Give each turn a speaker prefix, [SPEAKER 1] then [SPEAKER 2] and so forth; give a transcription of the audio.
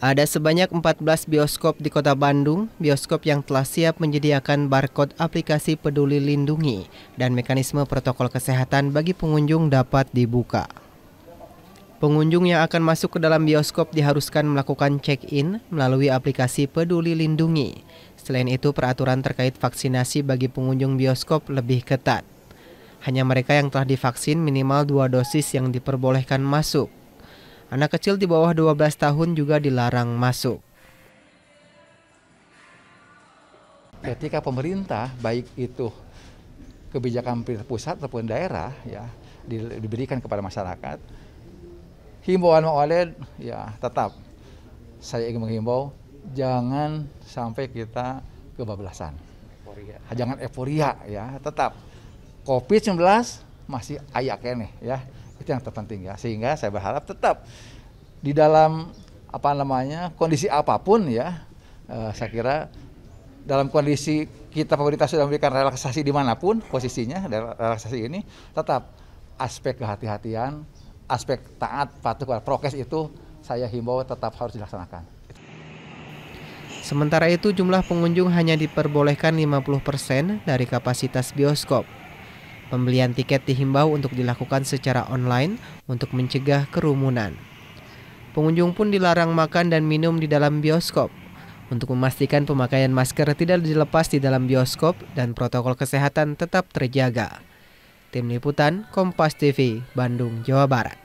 [SPEAKER 1] Ada sebanyak 14 bioskop di kota Bandung, bioskop yang telah siap menyediakan barcode aplikasi peduli lindungi dan mekanisme protokol kesehatan bagi pengunjung dapat dibuka. Pengunjung yang akan masuk ke dalam bioskop diharuskan melakukan check-in melalui aplikasi peduli lindungi. Selain itu, peraturan terkait vaksinasi bagi pengunjung bioskop lebih ketat. Hanya mereka yang telah divaksin minimal dua dosis yang diperbolehkan masuk. Anak kecil di bawah 12 tahun juga dilarang masuk.
[SPEAKER 2] Ketika pemerintah baik itu kebijakan pusat ataupun daerah ya diberikan kepada masyarakat himbauan oleh ya tetap saya ingin menghimbau jangan sampai kita kebablasan. Jangan euforia ya, tetap COVID-19 masih ayak ya nih ya itu yang terpenting ya sehingga saya berharap tetap di dalam apa namanya kondisi apapun ya eh, saya kira dalam kondisi kita pemerintah sudah memberikan relaksasi dimanapun posisinya relaksasi ini tetap aspek kehati-hatian aspek taat patuh pada prokes itu saya himbau tetap harus dilaksanakan.
[SPEAKER 1] Sementara itu jumlah pengunjung hanya diperbolehkan 50% dari kapasitas bioskop. Pembelian tiket dihimbau untuk dilakukan secara online untuk mencegah kerumunan. Pengunjung pun dilarang makan dan minum di dalam bioskop. Untuk memastikan pemakaian masker tidak dilepas di dalam bioskop dan protokol kesehatan tetap terjaga. Tim Liputan Kompas TV, Bandung, Jawa Barat.